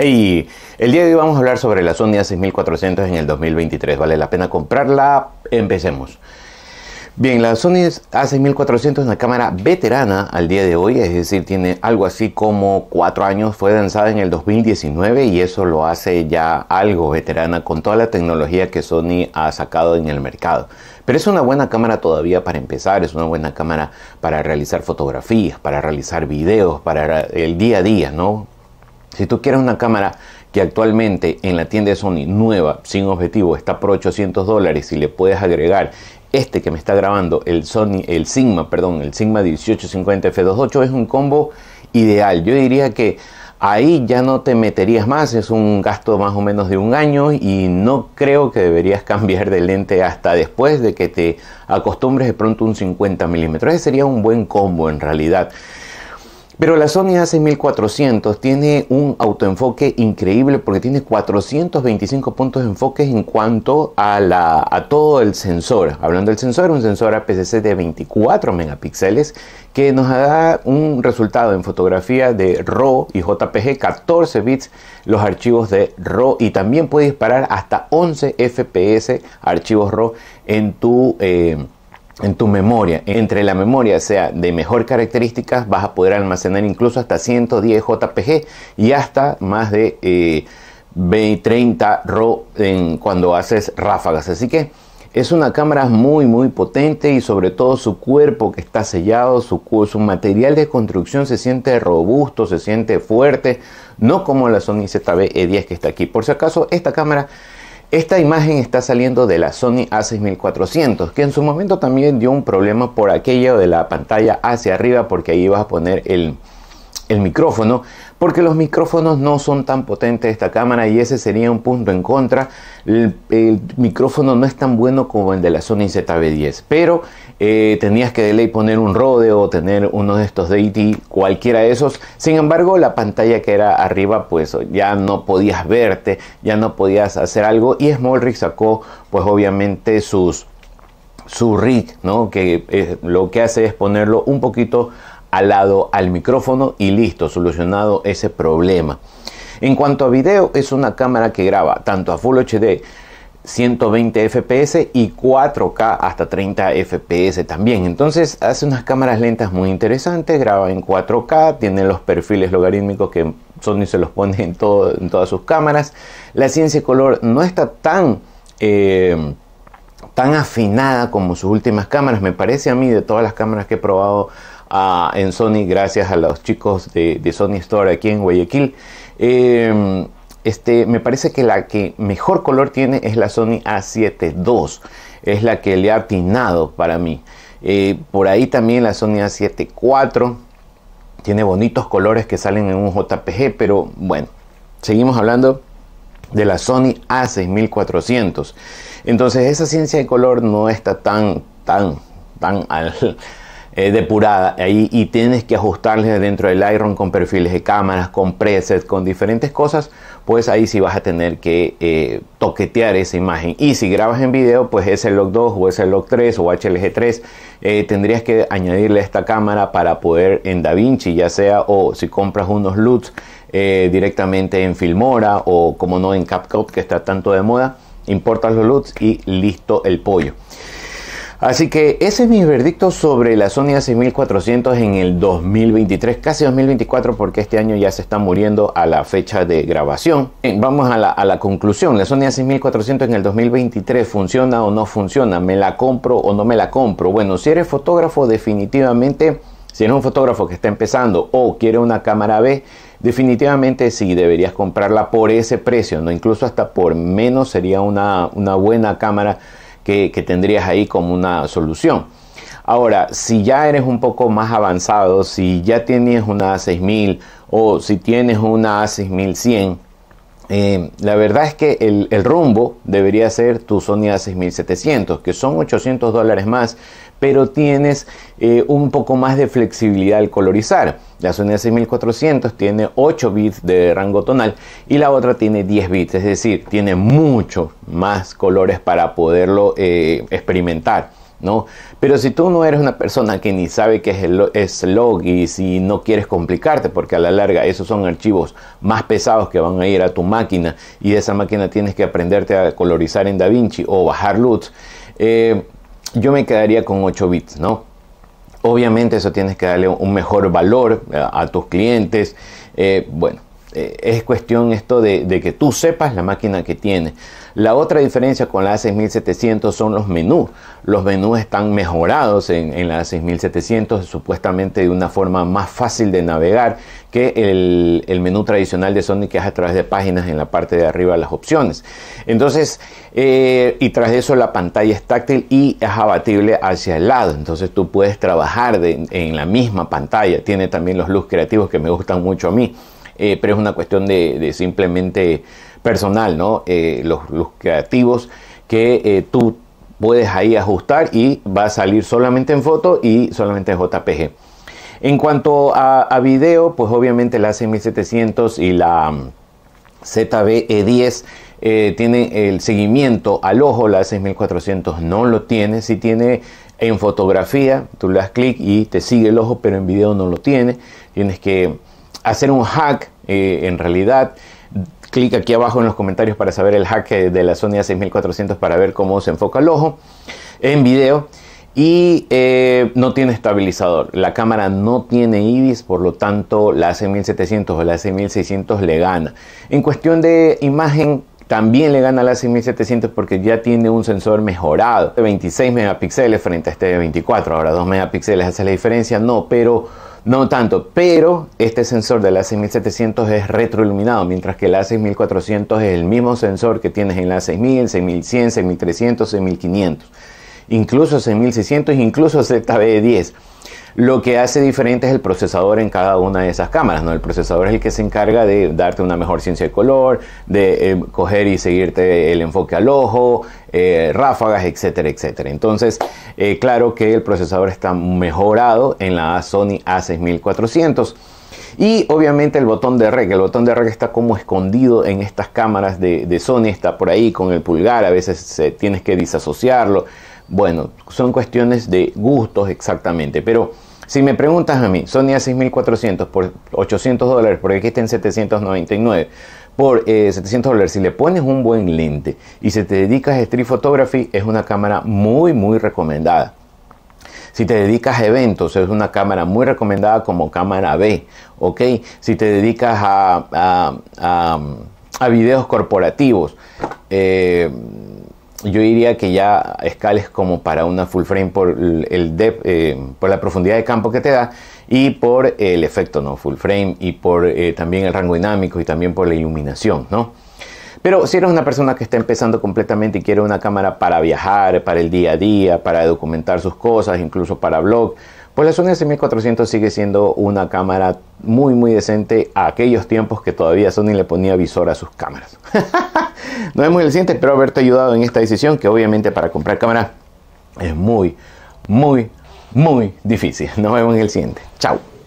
Hey, el día de hoy vamos a hablar sobre la Sony A6400 en el 2023. ¿Vale la pena comprarla? Empecemos. Bien, la Sony A6400 es una cámara veterana al día de hoy, es decir, tiene algo así como 4 años, fue lanzada en el 2019 y eso lo hace ya algo veterana con toda la tecnología que Sony ha sacado en el mercado. Pero es una buena cámara todavía para empezar, es una buena cámara para realizar fotografías, para realizar videos, para el día a día, ¿no? Si tú quieres una cámara que actualmente en la tienda de Sony nueva, sin objetivo, está por 800 dólares y le puedes agregar este que me está grabando, el Sony, el Sigma, perdón, el Sigma 1850 F28 es un combo ideal. Yo diría que ahí ya no te meterías más, es un gasto más o menos de un año y no creo que deberías cambiar de lente hasta después de que te acostumbres de pronto un 50 milímetros. Ese sería un buen combo en realidad. Pero la Sony A6400 tiene un autoenfoque increíble porque tiene 425 puntos de enfoque en cuanto a, la, todo el sensor. Hablando del sensor, un sensor APS-C de 24 megapíxeles que nos da un resultado en fotografía de RAW y JPG 14 bits los archivos de RAW y también puede disparar hasta 11 FPS archivos RAW en tu... Eh, en tu memoria, entre la memoria sea de mejor características, vas a poder almacenar incluso hasta 110 JPG y hasta más de eh, 20, 30 RAW en, cuando haces ráfagas. Así que es una cámara muy muy potente y sobre todo su cuerpo que está sellado, su, su material de construcción se siente robusto, se siente fuerte, no como la Sony ZV-E10 que está aquí. Por si acaso, esta cámara esta imagen está saliendo de la Sony A6400, que en su momento también dio un problema por aquello de la pantalla hacia arriba, porque ahí vas a poner el, el micrófono, porque los micrófonos no son tan potentes esta cámara y ese sería un punto en contra. El, micrófono no es tan bueno como el de la Sony ZB10, pero eh, tenías que de ley poner un rodeo o tener uno de estos Deity cualquiera de esos. Sin embargo, la pantalla que era arriba, pues ya no podías verte, ya no podías hacer algo y Smallrig sacó, pues obviamente sus su rig, ¿no? que eh, lo que hace es ponerlo un poquito al lado al micrófono y listo, solucionado ese problema. En cuanto a video, es una cámara que graba tanto a Full HD 120 fps y 4K hasta 30 fps también. Entonces hace unas cámaras lentas muy interesantes, graba en 4K, tiene los perfiles logarítmicos que Sony se los pone en, todo, en todas sus cámaras. La ciencia color no está tan... Eh, tan afinada como sus últimas cámaras, me parece a mí de todas las cámaras que he probado en Sony gracias a los chicos de, Sony Store aquí en Guayaquil. Em, este, me parece que la que mejor color tiene es la Sony A7 II. Es la que le ha atinado para mí. Eh, por ahí también la Sony A7 IV. Tiene bonitos colores que salen en un JPG, pero bueno, seguimos hablando de la Sony A6400. Entonces esa ciencia de color no está tan, tan, tan al, eh, depurada ahí y tienes que ajustarle dentro del Iron con perfiles de cámaras, con presets, con diferentes cosas, pues ahí sí vas a tener que eh, toquetear esa imagen. Y si grabas en video, pues es el log 2 o es el log 3 o HLG3, eh, tendrías que añadirle esta cámara para poder en DaVinci, ya sea o si compras unos LUTs directamente en Filmora o como no en CapCut que está tanto de moda, importas los LUTs y listo el pollo. Así que ese es mi verdicto sobre la Sony A6400 en el 2023, casi 2024, porque este año ya se está muriendo a la fecha de grabación. Eh, vamos a la, conclusión. La Sony A6400 en el 2023 funciona o no funciona, me la compro o no me la compro. Bueno, si eres fotógrafo, definitivamente, si eres un fotógrafo que está empezando o quiere una cámara B, definitivamente sí deberías comprarla por ese precio, no incluso hasta por menos sería una buena cámara que, tendrías ahí como una solución. Ahora, si ya eres un poco más avanzado, si ya tienes una A6000 o si tienes una A6100, eh, la verdad es que el, el rumbo debería ser tu Sony A6700, que son 800 dólares más pero tienes eh, un poco más de flexibilidad al colorizar. La Sony 6400 tiene 8 bits de rango tonal y la otra tiene 10 bits, es decir, tiene mucho más colores para poderlo eh, experimentar. ¿No? Pero si tú no eres una persona que ni sabe qué es el log y si no quieres complicarte, porque a la larga esos son archivos más pesados que van a ir a tu máquina y de esa máquina tienes que aprenderte a colorizar en DaVinci o bajar LUTs, eh, yo me quedaría con 8 bits, ¿no? Obviamente eso tienes que darle un mejor valor eh, a, tus clientes. Eh, bueno, eh, es cuestión esto de, que tú sepas la máquina que tiene La otra diferencia con la A6700 son los menús. Los menús están mejorados en, la A6700, supuestamente de una forma más fácil de navegar que el, menú tradicional de Sony que es a través de páginas en la parte de arriba las opciones. Entonces, eh, y tras eso la pantalla es táctil y es abatible hacia el lado. Entonces tú puedes trabajar en la misma pantalla. Tiene también los luz creativos que me gustan mucho a mí. Eh, pero es una cuestión de, simplemente personal, eh, los, creativos que eh, tú puedes ahí ajustar y va a salir solamente en foto y solamente en JPG. En cuanto a, video, pues obviamente la a 1700 y la mm, e 10 tienen el seguimiento al ojo, la 6400 no lo tiene, si tiene en fotografía, tú le das clic y te sigue el ojo, pero en video no lo tiene, tienes que hacer un hack, eh, en realidad, clic aquí abajo en los comentarios para saber el hack eh, de la Sony A6400 para ver cómo se enfoca el ojo en video. Y eh, no tiene estabilizador, la cámara no tiene iris, por lo tanto la A6700 o la a 1600 le gana. En cuestión de imagen, también le gana la 6700 porque ya tiene un sensor mejorado de 26 megapíxeles frente a este de 24. Ahora 2 megapíxeles hace la diferencia, no, pero no tanto, pero este sensor de la 6700 es retroiluminado, mientras que la 6400 es el mismo sensor que tienes en la 6000, 6100, 6300, 6500, incluso 6600, incluso ZB10. Lo que hace diferente es el procesador en cada una de esas cámaras, ¿no? El procesador es el que se encarga de darte una mejor ciencia de color, de eh, coger y seguirte el enfoque al ojo, eh, ráfagas, etcétera, etcétera. Entonces, eh, claro que el procesador está mejorado en la Sony A6400. Y obviamente el botón de rec, el botón de rec está como escondido en estas cámaras de, Sony, está por ahí con el pulgar, a veces tienes que desasociarlo. Bueno, son cuestiones de gustos exactamente, pero si me preguntas a mí, Sony A6400 por 800 dólares, porque aquí está en 799, por 700 eh, dólares, si le pones un buen lente y se te dedicas a street photography, es una cámara muy, muy recomendada. Si te dedicas a eventos, es una cámara muy recomendada como cámara B, ¿ok? Si te dedicas a, a, a, a videos corporativos, eh, yo diría que ya escales como para una full frame por, el eh, por la profundidad de campo que te da y por el efecto no full frame y por eh, también el rango dinámico y también por la iluminación, ¿no? Pero si eres una persona que está empezando completamente y quiere una cámara para viajar, para el día a día, para documentar sus cosas, incluso para blog, pues la Sony S1400 sigue siendo una cámara muy muy decente a aquellos tiempos que todavía Sony le ponía visor a sus cámaras. Nos vemos en el siguiente. Espero haberte ayudado en esta decisión que obviamente para comprar cámara es muy, muy, muy difícil. Nos vemos en el siguiente. Chao.